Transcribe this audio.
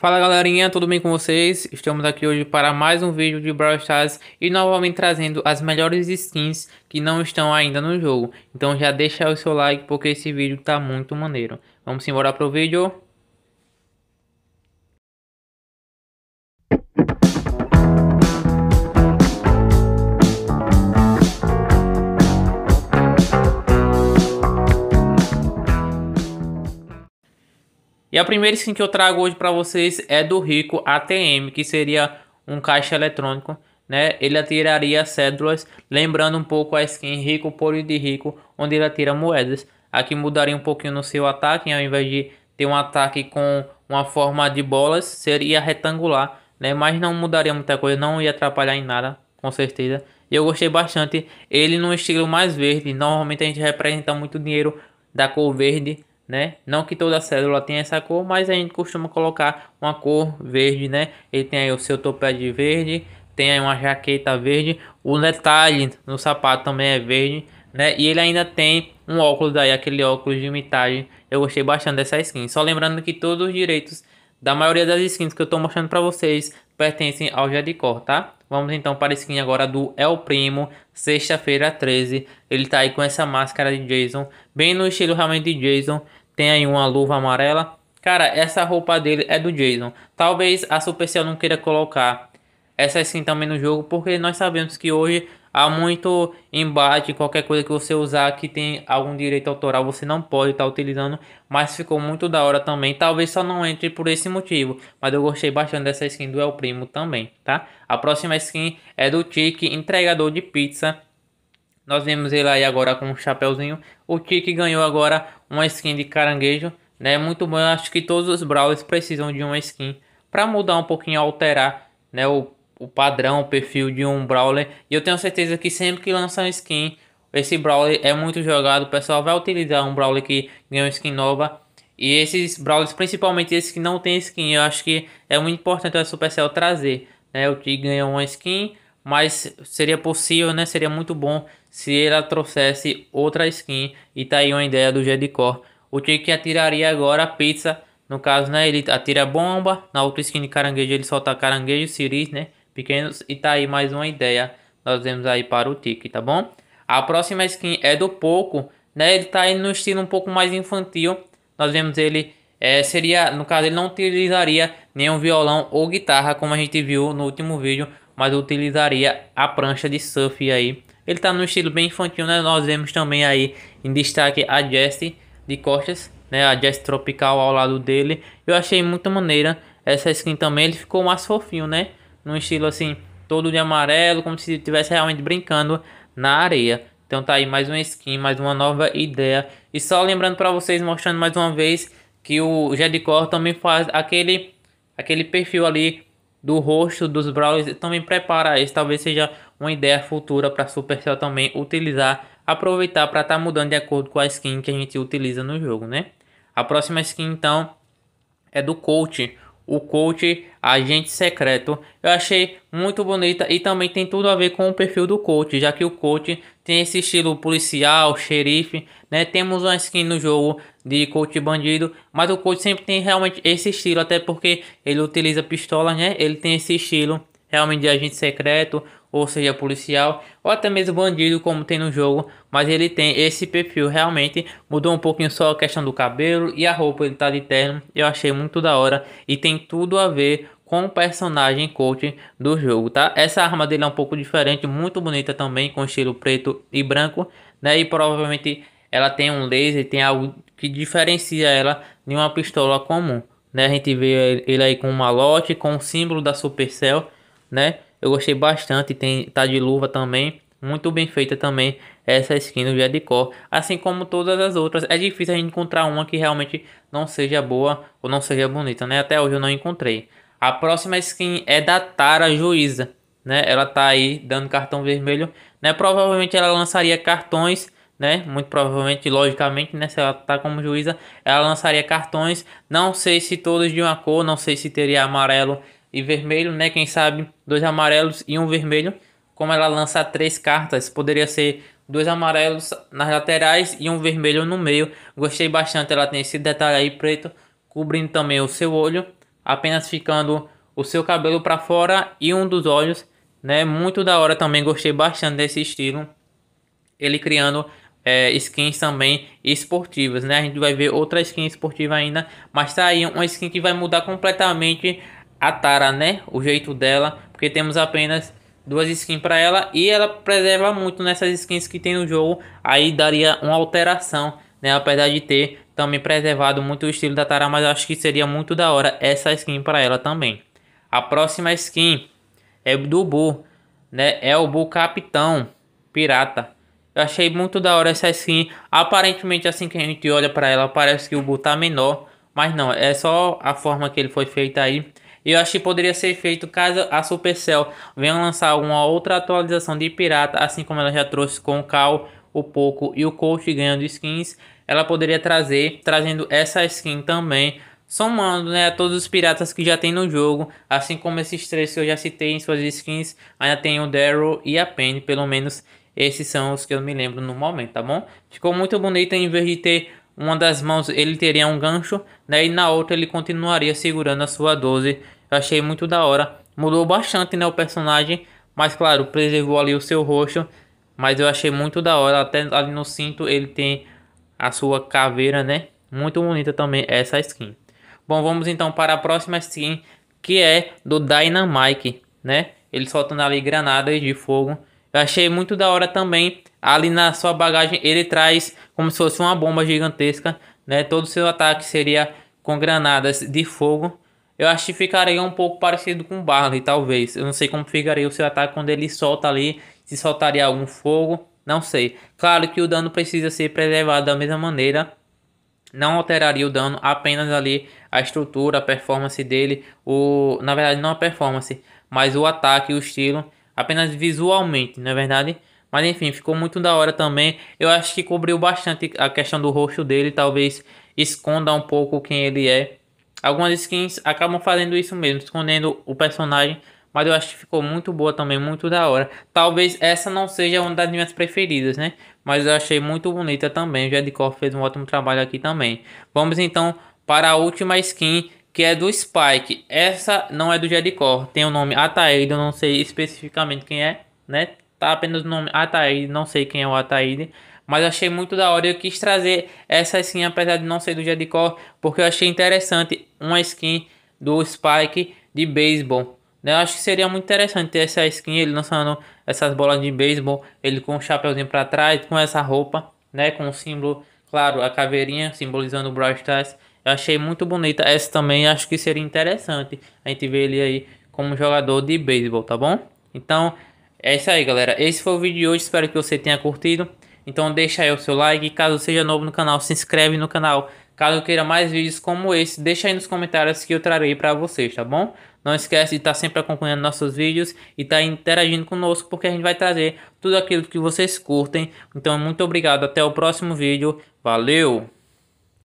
Fala galerinha, tudo bem com vocês? Estamos aqui hoje para mais um vídeo de Brawl Stars e novamente trazendo as melhores skins que não estão ainda no jogo. Então já deixa o seu like porque esse vídeo tá muito maneiro. Vamos embora pro vídeo. E a primeira skin que eu trago hoje para vocês é do Rico ATM, que seria um caixa eletrônico, né? Ele atiraria cédulas, lembrando um pouco a skin Rico Poli de Rico, onde ele atira moedas. Aqui mudaria um pouquinho no seu ataque, ao invés de ter um ataque com uma forma de bolas, seria retangular, né? Mas não mudaria muita coisa, não ia atrapalhar em nada, com certeza. E eu gostei bastante. Ele no estilo mais verde, normalmente a gente representa muito dinheiro da cor verde, né? Não que toda célula tenha essa cor, mas a gente costuma colocar uma cor verde, né? Ele tem aí o seu topete verde, tem aí uma jaqueta verde, o detalhe no sapato também é verde, né? E ele ainda tem um óculos aí, aquele óculos de imitagem. Eu gostei bastante dessa skin. Só lembrando que todos os direitos da maioria das skins que eu tô mostrando para vocês pertencem ao Jedicor, tá? Vamos então para a skin agora do El Primo, sexta-feira 13. Ele tá aí com essa máscara de Jason, bem no estilo realmente de Jason. Tem aí uma luva amarela. Cara, essa roupa dele é do Jason. Talvez a Supercell não queira colocar essa skin também no jogo, porque nós sabemos que hoje há muito embate. Qualquer coisa que você usar que tem algum direito autoral, você não pode estar tá utilizando. Mas ficou muito da hora também. Talvez só não entre por esse motivo. Mas eu gostei bastante dessa skin do El Primo também, tá? A próxima skin é do Tiki entregador de pizza. Nós vemos ele aí agora com um chapéuzinho. O Tiki ganhou agora uma skin de caranguejo, né? Muito bom, eu acho que todos os Brawlers precisam de uma skin para mudar um pouquinho, alterar, né? O, o padrão, o perfil de um Brawler. E eu tenho certeza que sempre que lançam skin, esse Brawler é muito jogado. O pessoal vai utilizar um Brawler que ganhou skin nova. E esses Brawlers, principalmente esses que não tem skin, eu acho que é muito importante a Supercell trazer. Né? O que ganhou uma skin, mas seria possível, né? Seria muito bom se ela trouxesse outra skin. E tá aí uma ideia do Jedicor. O Jake atiraria agora a pizza. No caso, né? Ele atira bomba. Na outra skin de caranguejo, ele solta caranguejo, siris, né? Pequenos. E tá aí mais uma ideia. Nós vemos aí para o Tique, tá bom? A próxima skin é do Poco. Né? Ele tá aí no estilo um pouco mais infantil. Nós vemos ele... É, seria, no caso, ele não utilizaria nenhum violão ou guitarra, como a gente viu no último vídeo. Mas utilizaria a prancha de surf aí ele tá num estilo bem infantil, né? Nós vemos também aí em destaque a Jessie de costas, né? A Jessie tropical ao lado dele. Eu achei muito maneira essa skin também. Ele ficou mais fofinho, né? Num estilo assim, todo de amarelo, como se estivesse realmente brincando na areia. Então tá aí mais uma skin, mais uma nova ideia. E só lembrando para vocês, mostrando mais uma vez, que o Core também faz aquele, aquele perfil ali do rosto dos Brawlers também prepara esse talvez seja uma ideia futura para Supercell também utilizar, aproveitar para estar tá mudando de acordo com a skin que a gente utiliza no jogo, né? A próxima skin então é do Coach, o Coach Agente Secreto. Eu achei muito bonita e também tem tudo a ver com o perfil do Coach, já que o Coach tem esse estilo policial, xerife, né? Temos uma skin no jogo de coach bandido, mas o coach sempre tem realmente esse estilo, até porque ele utiliza pistola, né? Ele tem esse estilo realmente de agente secreto, ou seja, policial, ou até mesmo bandido, como tem no jogo, mas ele tem esse perfil, realmente mudou um pouquinho só a questão do cabelo e a roupa, ele tá de terno, eu achei muito da hora e tem tudo a ver com o personagem coach do jogo, tá? Essa arma dele é um pouco diferente, muito bonita também, com estilo preto e branco, né? E provavelmente ela tem um laser, tem algo que diferencia ela de uma pistola comum, né? A gente vê ele aí com um malote, com o símbolo da Supercell, né? Eu gostei bastante, tem tá de luva também, muito bem feita também essa skin do Jedicor, assim como todas as outras. É difícil a gente encontrar uma que realmente não seja boa ou não seja bonita, né? Até hoje eu não encontrei. A próxima é skin é da Tara Juíza, né? Ela tá aí dando cartão vermelho, né? Provavelmente ela lançaria cartões, né? Muito provavelmente, logicamente, né? Se ela tá como juíza, ela lançaria cartões. Não sei se todos de uma cor, não sei se teria amarelo e vermelho, né? Quem sabe dois amarelos e um vermelho. Como ela lança três cartas, poderia ser dois amarelos nas laterais e um vermelho no meio. Gostei bastante, ela tem esse detalhe aí preto, cobrindo também o seu olho apenas ficando o seu cabelo para fora e um dos olhos, né? Muito da hora também, gostei bastante desse estilo. Ele criando é, skins também esportivas, né? A gente vai ver outra skin esportiva ainda, mas tá aí uma skin que vai mudar completamente a Tara, né? O jeito dela, porque temos apenas duas skins para ela e ela preserva muito nessas skins que tem no jogo, aí daria uma alteração né? Apesar de ter também preservado muito o estilo da Tara, mas acho que seria muito da hora essa skin para ela também. A próxima skin é do Boo, né? É o Boo Capitão Pirata. Eu achei muito da hora essa skin. Aparentemente, assim que a gente olha para ela, parece que o Boo tá menor. Mas não, é só a forma que ele foi feito aí. Eu acho que poderia ser feito caso a Supercell venha lançar alguma outra atualização de pirata, assim como ela já trouxe com o Cal o Poco e o Coach ganhando skins, ela poderia trazer, trazendo essa skin também, somando né, a todos os piratas que já tem no jogo, assim como esses três que eu já citei em suas skins, ainda tem o Daryl e a Penny, pelo menos esses são os que eu me lembro no momento, tá bom? Ficou muito bonito, em vez de ter uma das mãos ele teria um gancho, né, e na outra ele continuaria segurando a sua 12, eu achei muito da hora, mudou bastante né, o personagem, mas claro, preservou ali o seu rosto, mas eu achei muito da hora. Até ali no cinto ele tem a sua caveira, né? Muito bonita também essa skin. Bom, vamos então para a próxima skin. Que é do Dynamite, né? Ele soltando ali granadas de fogo. Eu achei muito da hora também. Ali na sua bagagem ele traz como se fosse uma bomba gigantesca. Né? Todo o seu ataque seria com granadas de fogo. Eu acho que ficaria um pouco parecido com o Barley, talvez. Eu não sei como ficaria o seu ataque quando ele solta ali se soltaria algum fogo, não sei. Claro que o dano precisa ser preservado da mesma maneira. Não alteraria o dano, apenas ali a estrutura, a performance dele, o na verdade não a performance, mas o ataque, o estilo, apenas visualmente, não é verdade? Mas enfim, ficou muito da hora também. Eu acho que cobriu bastante a questão do rosto dele, talvez esconda um pouco quem ele é. Algumas skins acabam fazendo isso mesmo, escondendo o personagem mas eu acho que ficou muito boa também, muito da hora. Talvez essa não seja uma das minhas preferidas, né? Mas eu achei muito bonita também. O Jedicor fez um ótimo trabalho aqui também. Vamos então para a última skin, que é do Spike. Essa não é do Jedicor. Tem o nome Ataíde, eu não sei especificamente quem é, né? Tá apenas o nome Ataíde, não sei quem é o Ataíde. Mas achei muito da hora e eu quis trazer essa skin, apesar de não ser do Jedicor, porque eu achei interessante uma skin do Spike de beisebol né? Eu acho que seria muito interessante ter essa skin, ele lançando essas bolas de beisebol, ele com o um chapéuzinho para trás, com essa roupa, né? Com o símbolo, claro, a caveirinha simbolizando o Brawl Stars. Eu achei muito bonita essa também, acho que seria interessante a gente ver ele aí como jogador de beisebol, tá bom? Então, é isso aí, galera. Esse foi o vídeo de hoje, espero que você tenha curtido. Então deixa aí o seu like, caso seja novo no canal, se inscreve no canal. Caso queira mais vídeos como esse, deixa aí nos comentários que eu trarei para vocês, tá bom? Não esquece de estar tá sempre acompanhando nossos vídeos e estar tá interagindo conosco, porque a gente vai trazer tudo aquilo que vocês curtem. Então, muito obrigado, até o próximo vídeo. Valeu!